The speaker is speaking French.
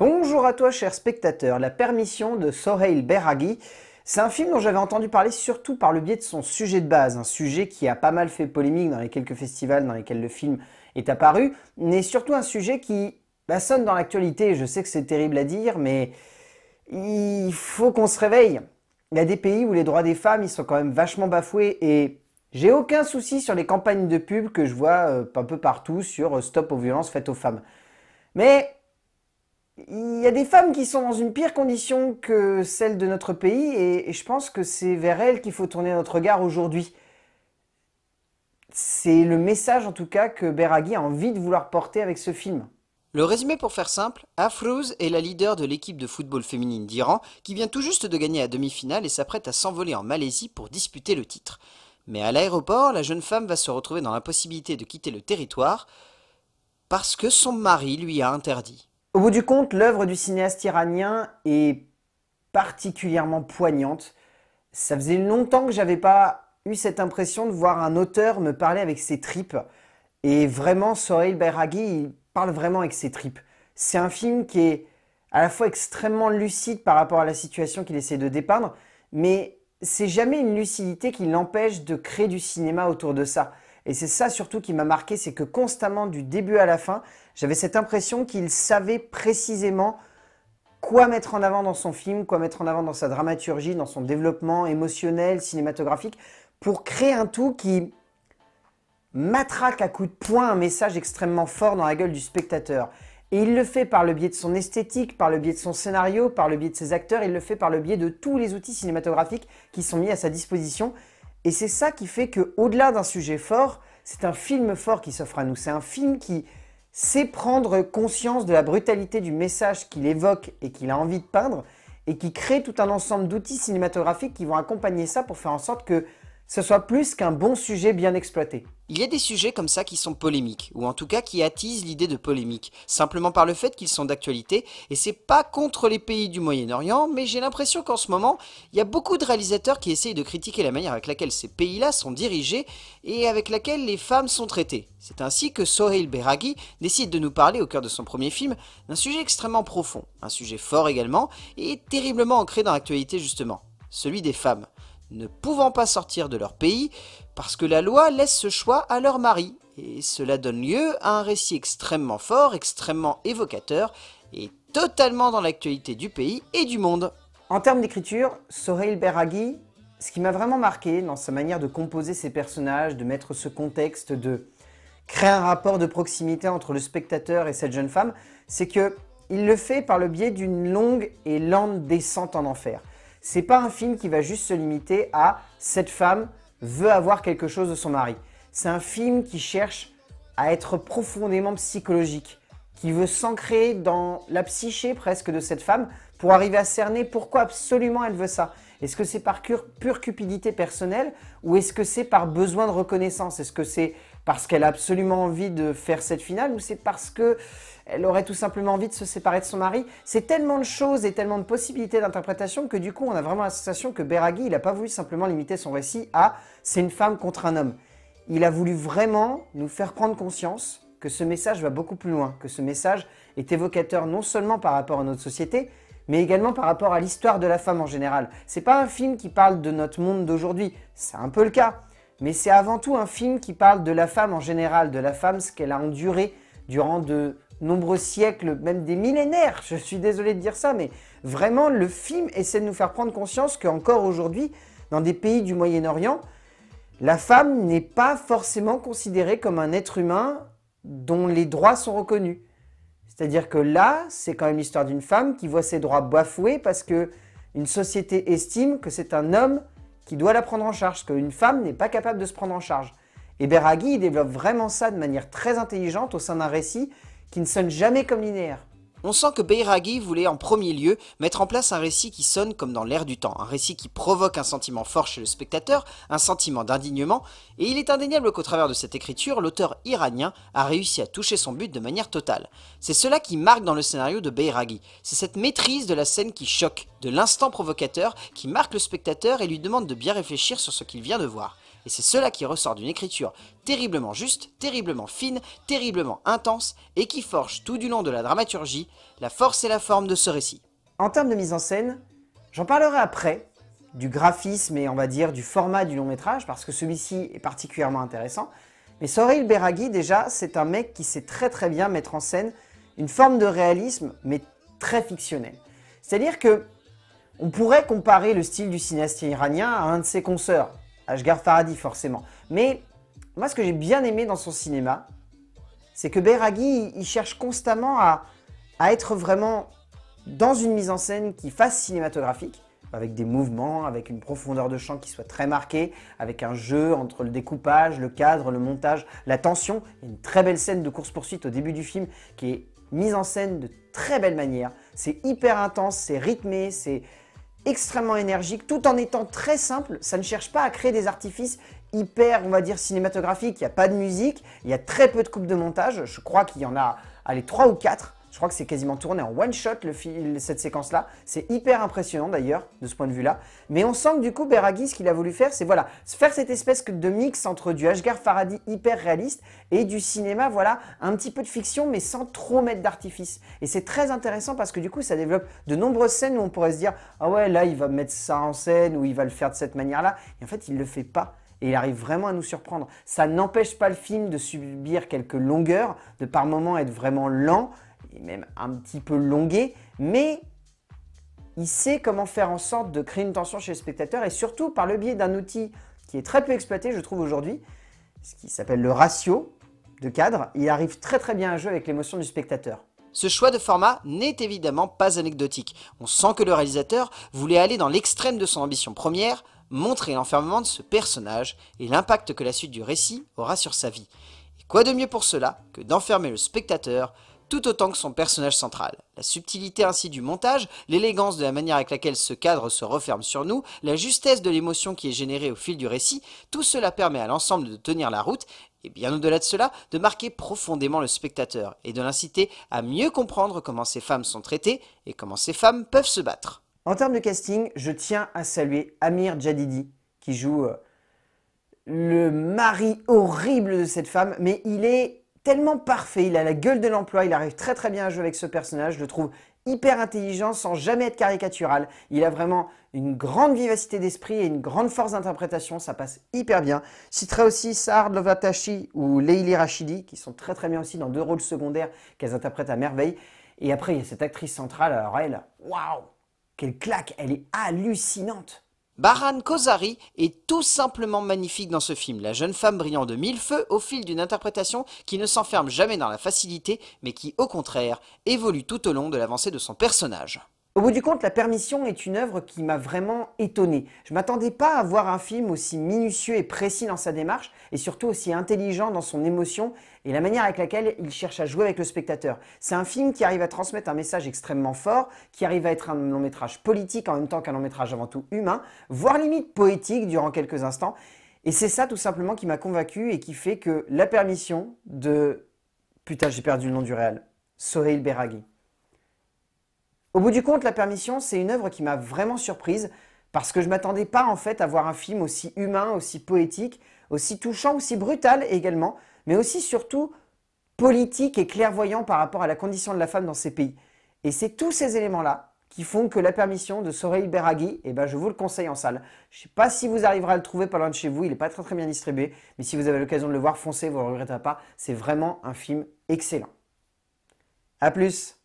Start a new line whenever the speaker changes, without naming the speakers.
Bonjour à toi, cher spectateur. La permission de Soheil Beraghi. C'est un film dont j'avais entendu parler surtout par le biais de son sujet de base, un sujet qui a pas mal fait polémique dans les quelques festivals dans lesquels le film est apparu, mais surtout un sujet qui bah, sonne dans l'actualité. Je sais que c'est terrible à dire, mais il faut qu'on se réveille. Il y a des pays où les droits des femmes, ils sont quand même vachement bafoués et j'ai aucun souci sur les campagnes de pub que je vois euh, un peu partout sur euh, stop aux violences faites aux femmes. Mais il y a des femmes qui sont dans une pire condition que celle de notre pays et, je pense que c'est vers elles qu'il faut tourner notre regard aujourd'hui. C'est le message en tout cas que Beraghi a envie de vouloir porter avec ce film. Le résumé pour faire simple, Afrouz est la leader de l'équipe de football féminine d'Iran qui vient tout juste de gagner la demi-finale et s'apprête à s'envoler en Malaisie pour disputer le titre. Mais à l'aéroport, la jeune femme va se retrouver dans l'impossibilité de quitter le territoire parce que son mari lui a interdit. Au bout du compte, l'œuvre du cinéaste iranien est particulièrement poignante. Ça faisait longtemps que j'avais pas eu cette impression de voir un auteur me parler avec ses tripes. Et vraiment, Soheil Bairagi, il parle vraiment avec ses tripes. C'est un film qui est à la fois extrêmement lucide par rapport à la situation qu'il essaie de dépeindre, mais c'est jamais une lucidité qui l'empêche de créer du cinéma autour de ça. Et c'est ça surtout qui m'a marqué, c'est que constamment, du début à la fin, j'avais cette impression qu'il savait précisément quoi mettre en avant dans son film, quoi mettre en avant dans sa dramaturgie, dans son développement émotionnel, cinématographique, pour créer un tout qui matraque à coups de poing un message extrêmement fort dans la gueule du spectateur. Et il le fait par le biais de son esthétique, par le biais de son scénario, par le biais de ses acteurs, il le fait par le biais de tous les outils cinématographiques qui sont mis à sa disposition et c'est ça qui fait que, au-delà d'un sujet fort, c'est un film fort qui s'offre à nous. C'est un film qui sait prendre conscience de la brutalité du message qu'il évoque et qu'il a envie de peindre, et qui crée tout un ensemble d'outils cinématographiques qui vont accompagner ça pour faire en sorte que ce soit plus qu'un bon sujet bien exploité. Il y a des sujets comme ça qui sont polémiques, ou en tout cas qui attisent l'idée de polémique, simplement par le fait qu'ils sont d'actualité, et c'est pas contre les pays du Moyen-Orient, mais j'ai l'impression qu'en ce moment, il y a beaucoup de réalisateurs qui essayent de critiquer la manière avec laquelle ces pays-là sont dirigés et avec laquelle les femmes sont traitées. C'est ainsi que Sohail Beraghi décide de nous parler, au cœur de son premier film, d'un sujet extrêmement profond, un sujet fort également, et terriblement ancré dans l'actualité justement, celui des femmes ne pouvant pas sortir de leur pays parce que la loi laisse ce choix à leur mari. Et cela donne lieu à un récit extrêmement fort, extrêmement évocateur et totalement dans l'actualité du pays et du monde. En termes d'écriture, Soreil Beraghi, ce qui m'a vraiment marqué dans sa manière de composer ses personnages, de mettre ce contexte, de créer un rapport de proximité entre le spectateur et cette jeune femme, c'est que il le fait par le biais d'une longue et lente descente en enfer. C'est pas un film qui va juste se limiter à cette femme veut avoir quelque chose de son mari. C'est un film qui cherche à être profondément psychologique, qui veut s'ancrer dans la psyché presque de cette femme pour arriver à cerner pourquoi absolument elle veut ça. Est-ce que c'est par pure, cupidité personnelle ou est-ce que c'est par besoin de reconnaissance Est-ce que c'est parce qu'elle a absolument envie de faire cette finale ou c'est parce que elle aurait tout simplement envie de se séparer de son mari. C'est tellement de choses et tellement de possibilités d'interprétation que du coup, on a vraiment la sensation que Beraghi, il n'a pas voulu simplement limiter son récit à c'est une femme contre un homme. Il a voulu vraiment nous faire prendre conscience que ce message va beaucoup plus loin, que ce message est évocateur non seulement par rapport à notre société, mais également par rapport à l'histoire de la femme en général. C'est pas un film qui parle de notre monde d'aujourd'hui, c'est un peu le cas, mais c'est avant tout un film qui parle de la femme en général, de la femme, ce qu'elle a enduré durant de nombreux siècles, même des millénaires. Je suis désolé de dire ça, mais vraiment, le film essaie de nous faire prendre conscience qu'encore aujourd'hui, dans des pays du Moyen-Orient, la femme n'est pas forcément considérée comme un être humain dont les droits sont reconnus. C'est-à-dire que là, c'est quand même l'histoire d'une femme qui voit ses droits bafoués parce que une société estime que c'est un homme qui doit la prendre en charge, parce qu'une femme n'est pas capable de se prendre en charge. Et Beraghi développe vraiment ça de manière très intelligente au sein d'un récit qui ne sonne jamais comme linéaire. On sent que Beiragi voulait en premier lieu mettre en place un récit qui sonne comme dans l'air du temps, un récit qui provoque un sentiment fort chez le spectateur, un sentiment d'indignement, et il est indéniable qu'au travers de cette écriture, l'auteur iranien a réussi à toucher son but de manière totale. C'est cela qui marque dans le scénario de Beiragi, c'est cette maîtrise de la scène qui choque, de l'instant provocateur qui marque le spectateur et lui demande de bien réfléchir sur ce qu'il vient de voir. Et c'est cela qui ressort d'une écriture terriblement juste, terriblement fine, terriblement intense, et qui forge tout du long de la dramaturgie la force et la forme de ce récit. En termes de mise en scène, j'en parlerai après, du graphisme et on va dire du format du long métrage, parce que celui-ci est particulièrement intéressant. Mais Soril Beraghi, déjà, c'est un mec qui sait très très bien mettre en scène une forme de réalisme, mais très fictionnel. C'est-à-dire que on pourrait comparer le style du cinéaste iranien à un de ses consoeurs, ah, je garde paradis forcément. Mais moi, ce que j'ai bien aimé dans son cinéma, c'est que Beraghi, il cherche constamment à, à, être vraiment dans une mise en scène qui fasse cinématographique, avec des mouvements, avec une profondeur de champ qui soit très marquée, avec un jeu entre le découpage, le cadre, le montage, la tension. Il y a une très belle scène de course-poursuite au début du film qui est mise en scène de très belle manière. C'est hyper intense, c'est rythmé, c'est extrêmement énergique, tout en étant très simple. Ça ne cherche pas à créer des artifices hyper, on va dire, cinématographiques. Il n'y a pas de musique, il y a très peu de coupes de montage. Je crois qu'il y en a, allez, 3 ou quatre je crois que c'est quasiment tourné en one shot le cette séquence-là. C'est hyper impressionnant d'ailleurs de ce point de vue-là. Mais on sent que du coup Beraghi, ce qu'il a voulu faire, c'est voilà, faire cette espèce de mix entre du Ashgar Faraday hyper réaliste et du cinéma, voilà, un petit peu de fiction mais sans trop mettre d'artifice. Et c'est très intéressant parce que du coup ça développe de nombreuses scènes où on pourrait se dire ah ouais là il va mettre ça en scène ou il va le faire de cette manière-là. Et en fait il le fait pas et il arrive vraiment à nous surprendre. Ça n'empêche pas le film de subir quelques longueurs, de par moments être vraiment lent, et même un petit peu longué, mais il sait comment faire en sorte de créer une tension chez le spectateur et surtout par le biais d'un outil qui est très peu exploité, je trouve aujourd'hui, ce qui s'appelle le ratio de cadre, il arrive très très bien à jouer avec l'émotion du spectateur. Ce choix de format n'est évidemment pas anecdotique. On sent que le réalisateur voulait aller dans l'extrême de son ambition première, montrer l'enfermement de ce personnage et l'impact que la suite du récit aura sur sa vie. Et quoi de mieux pour cela que d'enfermer le spectateur tout autant que son personnage central. La subtilité ainsi du montage, l'élégance de la manière avec laquelle ce cadre se referme sur nous, la justesse de l'émotion qui est générée au fil du récit, tout cela permet à l'ensemble de tenir la route, et bien au-delà de cela, de marquer profondément le spectateur, et de l'inciter à mieux comprendre comment ces femmes sont traitées et comment ces femmes peuvent se battre. En termes de casting, je tiens à saluer Amir Jadidi, qui joue euh, le mari horrible de cette femme, mais il est tellement parfait, il a la gueule de l'emploi, il arrive très très bien à jouer avec ce personnage, je le trouve hyper intelligent sans jamais être caricatural. Il a vraiment une grande vivacité d'esprit et une grande force d'interprétation, ça passe hyper bien. Je citerai aussi Sahar Lovatashi ou Leili Rachidi, qui sont très très bien aussi dans deux rôles secondaires qu'elles interprètent à merveille. Et après, il y a cette actrice centrale, alors elle, waouh, quelle claque, elle est hallucinante. Baran Kozari est tout simplement magnifique dans ce film, la jeune femme brillant de mille feux au fil d'une interprétation qui ne s'enferme jamais dans la facilité, mais qui, au contraire, évolue tout au long de l'avancée de son personnage. Au bout du compte, La Permission est une œuvre qui m'a vraiment étonné. Je ne m'attendais pas à voir un film aussi minutieux et précis dans sa démarche, et surtout aussi intelligent dans son émotion et la manière avec laquelle il cherche à jouer avec le spectateur. C'est un film qui arrive à transmettre un message extrêmement fort, qui arrive à être un long métrage politique en même temps qu'un long métrage avant tout humain, voire limite poétique durant quelques instants. Et c'est ça tout simplement qui m'a convaincu et qui fait que La Permission de... Putain, j'ai perdu le nom du réel. Soheil Beraghi. Au bout du compte, La Permission, c'est une œuvre qui m'a vraiment surprise parce que je m'attendais pas en fait à voir un film aussi humain, aussi poétique, aussi touchant, aussi brutal également, mais aussi surtout politique et clairvoyant par rapport à la condition de la femme dans ces pays. Et c'est tous ces éléments-là qui font que La Permission de Sorel Beraghi, eh ben je vous le conseille en salle. Je ne sais pas si vous arriverez à le trouver pas loin de chez vous, il n'est pas très très bien distribué, mais si vous avez l'occasion de le voir, foncez, vous ne le regretterez pas. C'est vraiment un film excellent. A plus